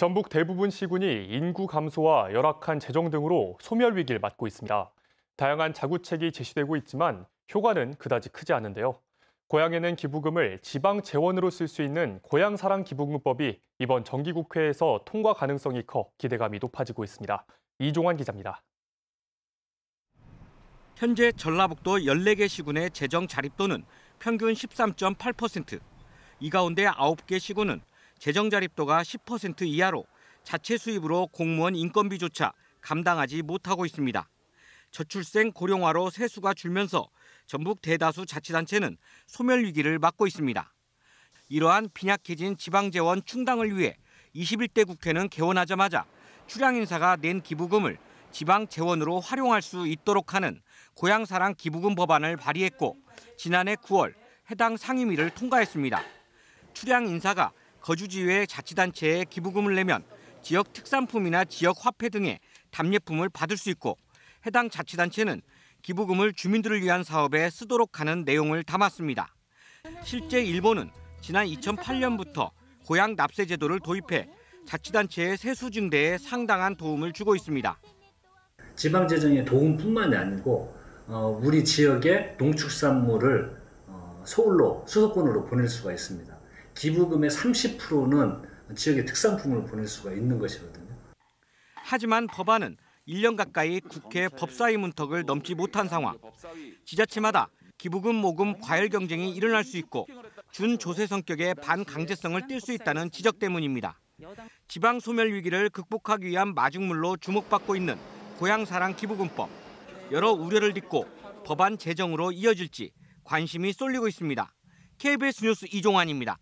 전북 대부분 시군이 인구 감소와 열악한 재정 등으로 소멸 위기를 맞고 있습니다. 다양한 자구책이 제시되고 있지만 효과는 그다지 크지 않은데요. 고향에는 기부금을 지방 재원으로 쓸 수 있는 고향사랑 기부금법이 이번 정기국회에서 통과 가능성이 커 기대감이 높아지고 있습니다. 이종환 기자입니다. 현재 전라북도 14개 시군의 재정 자립도는 평균 13.8%, 이 가운데 9개 시군은 재정 자립도가 10% 이하로 자체 수입으로 공무원 인건비조차 감당하지 못하고 있습니다. 저출생 고령화로 세수가 줄면서 전북 대다수 자치단체는 소멸 위기를 맞고 있습니다. 이러한 빈약해진 지방재원 충당을 위해 21대 국회는 개원하자마자 출향 인사가 낸 기부금을 지방 재원으로 활용할 수 있도록 하는 고향사랑 기부금 법안을 발의했고 지난해 9월 해당 상임위를 통과했습니다. 출향 인사가 거주지외 자치단체에 기부금을 내면 지역 특산품이나 지역 화폐 등의 답례품을 받을 수 있고 해당 자치단체는 기부금을 주민들을 위한 사업에 쓰도록 하는 내용을 담았습니다. 실제 일본은 지난 2008년부터 고향 납세 제도를 도입해 자치단체의 세수 증대에 상당한 도움을 주고 있습니다. 지방 재정의 도움뿐만이 아니고 어, 우리 지역의 농축산물을 어, 서울로 수도권으로 보낼 수가 있습니다. 기부금의 30%는 지역의 특산품을 보낼 수가 있는 것이거든요. 하지만 법안은 1년 가까이 국회 법사위 문턱을 넘지 못한 상황. 지자체마다 기부금 모금 과열 경쟁이 일어날 수 있고 준조세 성격의 반강제성을 띨 수 있다는 지적 때문입니다. 지방 소멸 위기를 극복하기 위한 마중물로 주목받고 있는 고향사랑 기부금법. 여러 우려를 딛고 법안 제정으로 이어질지 관심이 쏠리고 있습니다. KBS 뉴스 이종환입니다.